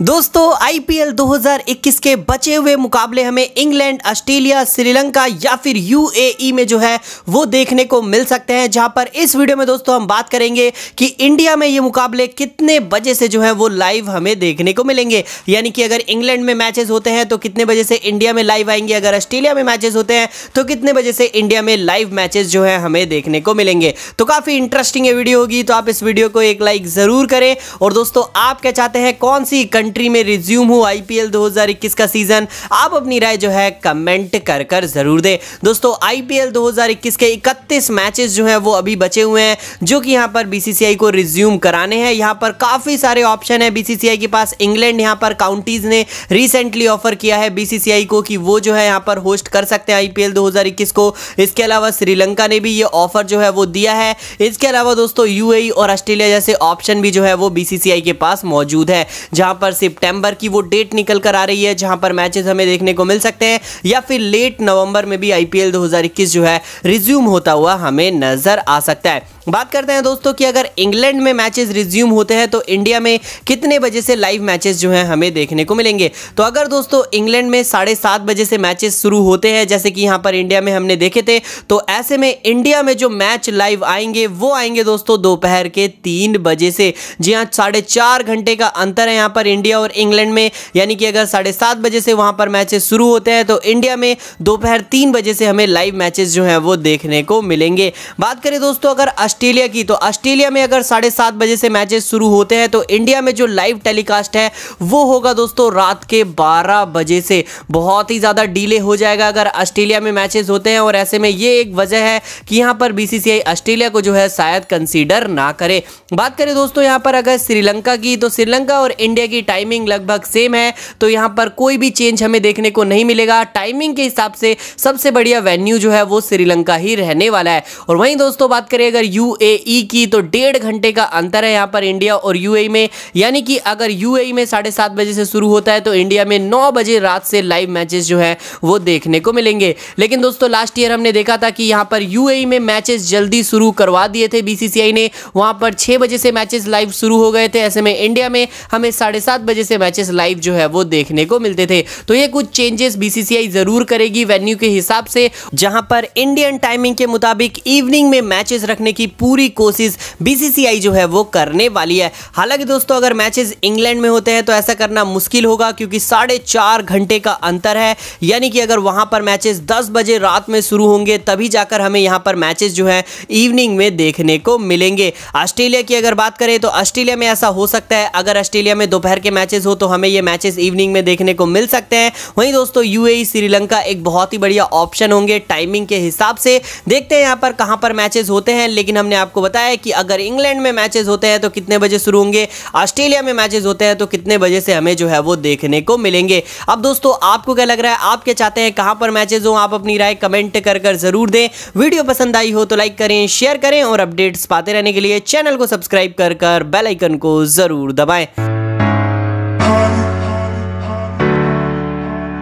दोस्तों आईपीएल 2021 के बचे हुए मुकाबले हमें इंग्लैंड ऑस्ट्रेलिया श्रीलंका या फिर यूएई में जो है वो देखने को मिल सकते हैं जहां पर इस वीडियो में दोस्तों हम बात करेंगे कि इंडिया में ये मुकाबले कितने बजे से जो है वो लाइव हमें देखने को मिलेंगे यानी कि अगर इंग्लैंड में मैचेस होते हैं तो कितने बजे से इंडिया में लाइव आएंगे अगर ऑस्ट्रेलिया में मैचेस होते हैं तो कितने बजे से इंडिया में लाइव मैचेस जो है हमें देखने को मिलेंगे तो काफ़ी इंटरेस्टिंग ये वीडियो होगी तो आप इस वीडियो को एक लाइक ज़रूर करें और दोस्तों आप क्या चाहते हैं कौन सी कंट्री में रिज्यूम हो आईपीएल 2021 का सीजन आप अपनी राय जो है कमेंट कर कर जरूर दे दोस्तों आईपीएल 2021 के 31 मैचेस जो हैं वो अभी बचे हुए हैं जो कि यहाँ पर बीसीसीआई को रिज्यूम कराने हैं यहाँ पर काफी सारे ऑप्शन है बीसीसीआई के पास इंग्लैंड यहाँ पर काउंटीज ने रिसेंटली ऑफर किया है बीसीसीआई को कि वो जो है यहाँ पर होस्ट कर सकते हैं आईपीएल 2021 को इसके अलावा श्रीलंका ने भी ये ऑफर जो है वो दिया है इसके अलावा दोस्तों यूएई e और ऑस्ट्रेलिया जैसे ऑप्शन भी जो है वो बीसीसीआई के पास मौजूद है जहां पर सितंबर की वो डेट निकल कर आ रही है जहां पर मैचेस हमें देखने को मिल सकते हैं या फिर लेट नवंबर में भी आईपीएल 2021 जो है रिज्यूम होता हुआ हमें नजर आ सकता है बात करते हैं दोस्तों कि अगर इंग्लैंड में मैचेस रिज्यूम होते हैं तो इंडिया में कितने बजे से लाइव मैचेस जो हैं हमें देखने को मिलेंगे तो अगर दोस्तों इंग्लैंड में साढ़े सात बजे से मैचेस शुरू होते हैं जैसे कि यहाँ पर इंडिया में हमने देखे थे तो ऐसे में इंडिया में जो मैच लाइव आएंगे वो आएंगे दोस्तों दोपहर के तीन बजे से जी हाँ साढ़े चार घंटे का अंतर है यहाँ पर इंडिया और इंग्लैंड में यानी कि अगर साढ़े सात बजे से वहाँ पर मैचेस शुरू होते हैं तो इंडिया में दोपहर तीन बजे से हमें लाइव मैचेस जो हैं वो देखने को मिलेंगे बात करें दोस्तों अगर ऑस्ट्रेलिया की तो ऑस्ट्रेलिया में अगर साढ़े सात बजे से मैचेस शुरू होते हैं तो इंडिया में जो लाइव टेलीकास्ट है वो होगा दोस्तों रात के बारह बजे से बहुत ही ज़्यादा डिले हो जाएगा अगर ऑस्ट्रेलिया में मैचेस होते हैं और ऐसे में ये एक वजह है कि यहाँ पर बीसीसीआई ऑस्ट्रेलिया को जो है शायद कंसिडर ना करे बात करें दोस्तों यहाँ पर अगर श्रीलंका की तो श्रीलंका और इंडिया की टाइमिंग लगभग सेम है तो यहाँ पर कोई भी चेंज हमें देखने को नहीं मिलेगा टाइमिंग के हिसाब से सबसे बढ़िया वेन्यू जो है वो श्रीलंका ही रहने वाला है और वहीं दोस्तों बात करें अगर यू यूएई की तो डेढ़ घंटे का अंतर है यहाँ पर इंडिया और यूएई में यानी कि अगर यूएई में साढ़े सात बजे से शुरू होता है तो इंडिया में नौ बजे रात से लाइव मैचेस जो है वो देखने को मिलेंगे लेकिन दोस्तों लास्ट ईयर हमने देखा था कि यहाँ पर यूएई में मैचेस जल्दी शुरू करवा दिए थे बीसीसीआई ने वहाँ पर छः बजे से मैचेस लाइव शुरू हो गए थे ऐसे में इंडिया में हमें साढ़े बजे से मैचेस लाइव जो है वो देखने को मिलते थे तो ये कुछ चेंजेस बीसीसीआई जरूर करेगी वेन्यू के हिसाब से जहां पर इंडियन टाइमिंग के मुताबिक इवनिंग में मैचेस रखने की पूरी कोशिश बीसीसीआई जो है वो करने वाली है हालांकि दोस्तों अगर मैचेस इंग्लैंड में होते हैं तो ऐसा करना मुश्किल होगा क्योंकि साढ़े चार घंटे का अंतर है यानी कि अगर वहां पर मैचेस दस बजे रात में शुरू होंगे तभी जाकर हमें यहां पर मैचेस जो है इवनिंग में देखने को मिलेंगे ऑस्ट्रेलिया की अगर बात करें तो ऑस्ट्रेलिया में ऐसा हो सकता है अगर ऑस्ट्रेलिया में दोपहर के मैचेस हो तो हमें ये मैचेस इवनिंग में देखने को मिल सकते हैं वहीं दोस्तों यू श्रीलंका e, एक बहुत ही बढ़िया ऑप्शन होंगे टाइमिंग के हिसाब से देखते हैं यहाँ पर कहाँ पर मैचेस होते हैं लेकिन हम हमने आपको बताया कि अगर इंग्लैंड में मैचेस होते हैं तो कितने बजे शुरू होंगे ऑस्ट्रेलिया में मैचेस होते हैं तो कितने बजे से हमें जो है वो देखने को मिलेंगे अब दोस्तों आपको क्या लग रहा है आप क्या चाहते हैं कहाँ पर मैचेज हो आप अपनी राय कमेंट कर कर जरूर दें वीडियो पसंद आई हो तो लाइक करें शेयर करें और अपडेट्स पाते रहने के लिए चैनल को सब्सक्राइब कर कर बेलाइकन को जरूर दबाएं